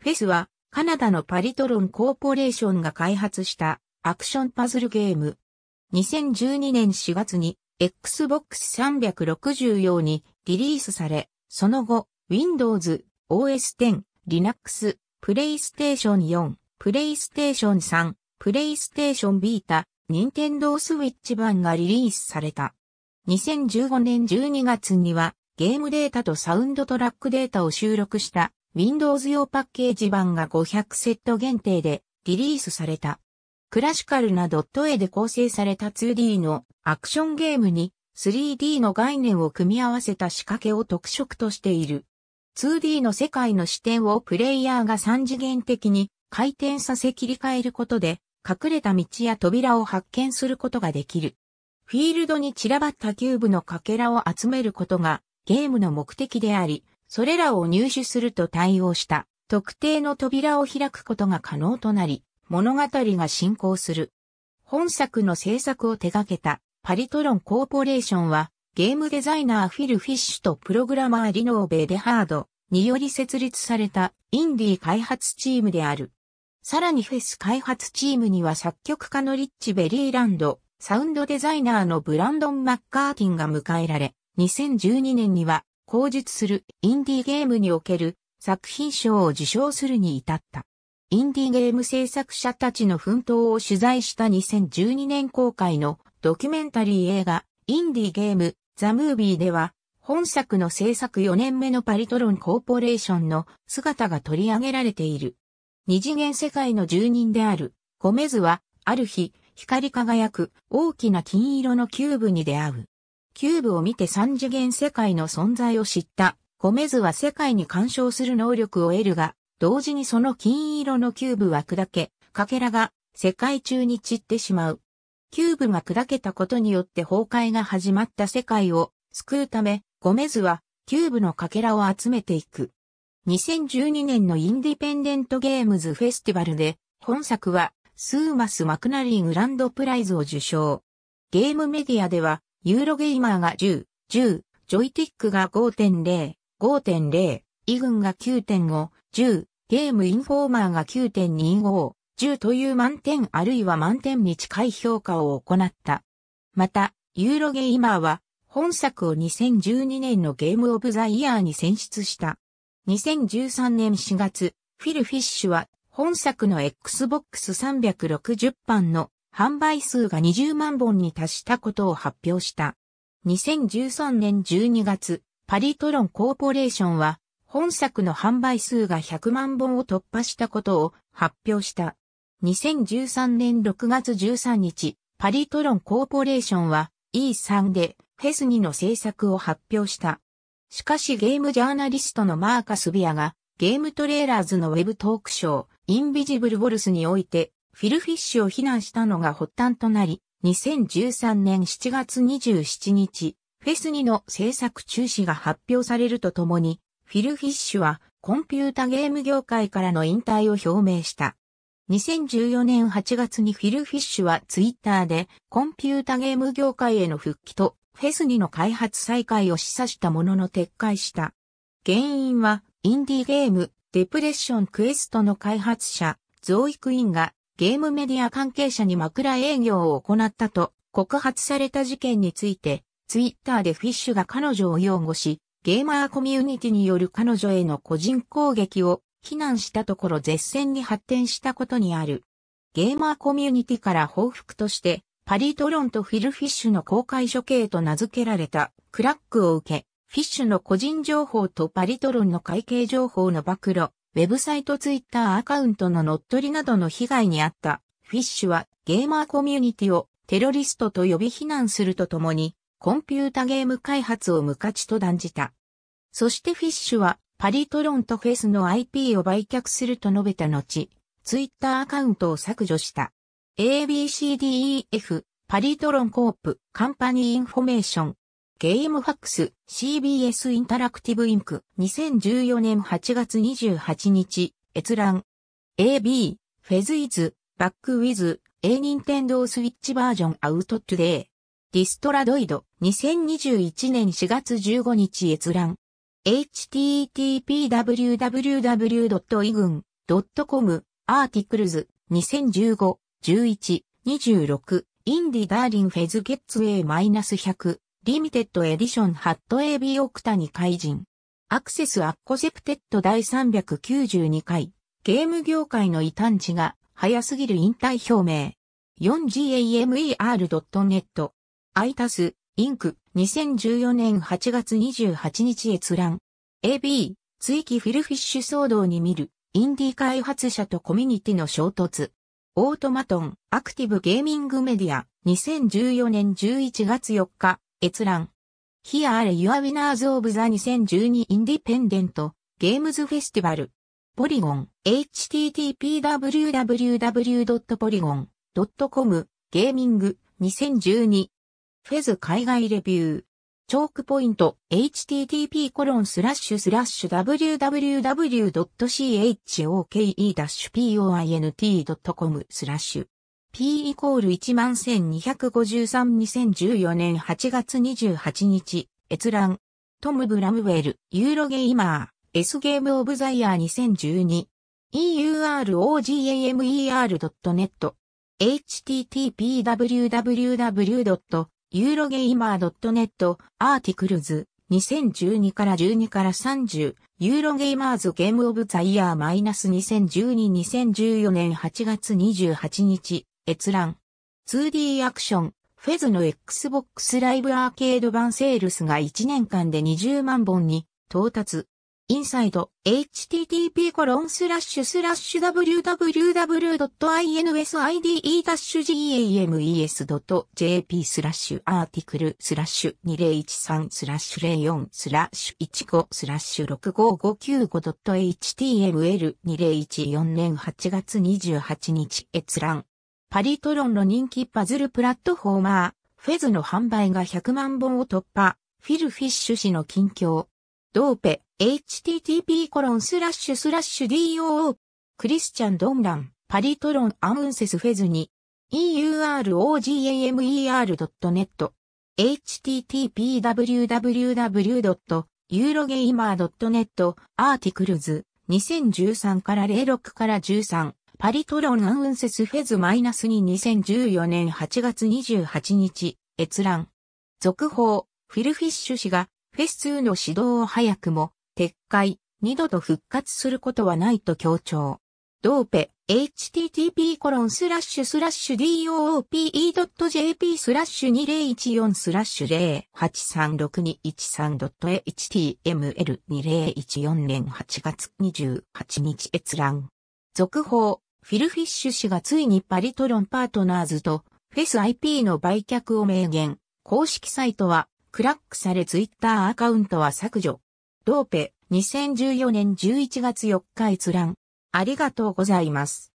フェスはカナダのパリトロンコーポレーションが開発したアクションパズルゲーム。2012年4月に Xbox 360用にリリースされ、その後 Windows、OS 10、Linux、PlayStation 4、PlayStation 3、PlayStation Vita、Nintendo Switch 版がリリースされた。2015年12月にはゲームデータとサウンドトラックデータを収録した Windows 用パッケージ版が500セット限定でリリースされた。クラシカルなドット絵で構成された 2D のアクションゲームに 3D の概念を組み合わせた仕掛けを特色としている。2D の世界の視点をプレイヤーが3次元的に回転させ切り替えることで隠れた道や扉を発見することができる。フィールドに散らばったキューブのかけらを集めることがゲームの目的であり、それらを入手すると対応した特定の扉を開くことが可能となり、物語が進行する。本作の制作を手掛けたパリトロンコーポレーションはゲームデザイナーフィル・フィッシュとプログラマーリノーベ・デハードにより設立されたインディー開発チームである。さらにフェス開発チームには作曲家のリッチ・ベリーランド、サウンドデザイナーのブランドン・マッカーティンが迎えられ、2012年には口述するインディーゲームにおける作品賞を受賞するに至った。インディーゲーム制作者たちの奮闘を取材した2012年公開のドキュメンタリー映画インディーゲームザ・ムービーでは本作の制作4年目のパリトロンコーポレーションの姿が取り上げられている。二次元世界の住人であるゴメズはある日光り輝く大きな金色のキューブに出会う。キューブを見て三次元世界の存在を知った。コメズは世界に干渉する能力を得るが、同時にその金色のキューブは砕け、かけらが世界中に散ってしまう。キューブが砕けたことによって崩壊が始まった世界を救うため、ゴメズはキューブのかけらを集めていく。2012年のインディペンデントゲームズフェスティバルで、本作はスーマス・マクナリー・グランドプライズを受賞。ゲームメディアでは、ユーロゲイマーが10、10、ジョイティックが5.0、5.0、イグンが9.5、10、ゲームインフォーマーが9.25、10という満点あるいは満点に近い評価を行った。また、ユーロゲイマーは、本作を2012年のゲームオブザイヤーに選出した。2013年4月、フィル・フィッシュは、本作の Xbox 360版の販売数が20万本に達したことを発表した。2013年12月、パリトロンコーポレーションは、本作の販売数が100万本を突破したことを発表した。2013年6月13日、パリトロンコーポレーションは E3 でフェス2の制作を発表した。しかしゲームジャーナリストのマーカス・ビアがゲームトレーラーズのウェブトークショーインビジブル・ボルスにおいてフィルフィッシュを非難したのが発端となり、2013年7月27日、フェス2の制作中止が発表されるとともに、フィルフィッシュはコンピュータゲーム業界からの引退を表明した。2014年8月にフィルフィッシュはツイッターでコンピュータゲーム業界への復帰とフェス2の開発再開を示唆したものの撤回した。原因はインディーゲームデプレッションクエストの開発者ゾーイクインがゲームメディア関係者に枕営業を行ったと告発された事件について、ツイッターでフィッシュが彼女を擁護し、ゲーマーコミュニティによる彼女への個人攻撃を非難したところ絶戦に発展したことにある。ゲーマーコミュニティから報復として、パリトロンとフィルフィッシュの公開処刑と名付けられたクラックを受け、フィッシュの個人情報とパリトロンの会計情報の暴露、ウェブサイトツイッターアカウントの乗っ取りなどの被害に遭ったフィッシュはゲーマーコミュニティをテロリストと呼び非難するとともにコンピュータゲーム開発を無価値と断じた。そしてフィッシュはパリトロンとフェスの IP を売却すると述べた後、ツイッターアカウントを削除した。ABCDEF パリトロンコープカンパニーインフォメーションゲームファックス CBS インタラクティブインク2014年8月28日閲覧 AB フェズイズバックウィズ A ニンテンドースイッチバージョンアウトトゥデイディストラドイド2021年4月15日閲覧 http://www.igun.com アーティクルズ2015-11-26インディダーリンフェズゲッツウェイ -100 リミテッドエディションハット AB オクタニ怪人。アクセスアッコセプテッド第392回。ゲーム業界の異端値が早すぎる引退表明。4gamer.net。アイタス、インク、2014年8月28日閲覧。AB、追記フィルフィッシュ騒動に見る、インディ開発者とコミュニティの衝突。オートマトン、アクティブゲーミングメディア、2014年11月4日、閲覧。Here are your winners of the 2012 Independent Games Festival. ポリゴン、http://www.polygon.com、ゲーミング、2012。フェズ海外レビュー。チョークポイント、http://www.choke-point.com コロンススララッッシシュュスラッシュ。P イコール112532014年8月28日、閲覧。トム・ブラムウェル、ユーロゲイマー、S ゲームオブザイヤー 2012EUROGAMER.net http://www.eurogamer.net アーティクルズ2012から12から30ユーロゲイマーズゲームオブザイヤー -2012-2014 年8月28日閲覧。2D アクション、フェズの Xbox Live アーケード版セールスが1年間で20万本に到達。インサイド、http コロンスラッシュスラッシュ www.inside-games.jp スラッシュアーティクルスラッシュ2013スラッシュ04スラッシュ15スラッシュ 65595.html2014 年8月28日閲覧パリトロンの人気パズルプラットフォーマー、フェズの販売が100万本を突破、フィルフィッシュ氏の近況。ドーペ、http コロンスラッシュスラッシュ doo、クリスチャン・ドンラン、パリトロン・アムンセス・フェズに、eurogamer.net http://www.eurogamer.net アーティクルズ2013から06から13パリトロンアンウンセスフェズマイナスに2014年8月28日、閲覧。続報、フィルフィッシュ氏が、フェス2の指導を早くも、撤回、二度と復活することはないと強調。ドーペ、http コロンスラッシュスラッシュ doope.jp スラッシュ2014スラッシュ 0836213.html2014 年8月28日閲覧。続報、フィル・フィッシュ氏がついにパリトロンパートナーズとフェス IP の売却を明言。公式サイトはクラックされツイッターアカウントは削除。ドーペ2014年11月4日閲覧。ありがとうございます。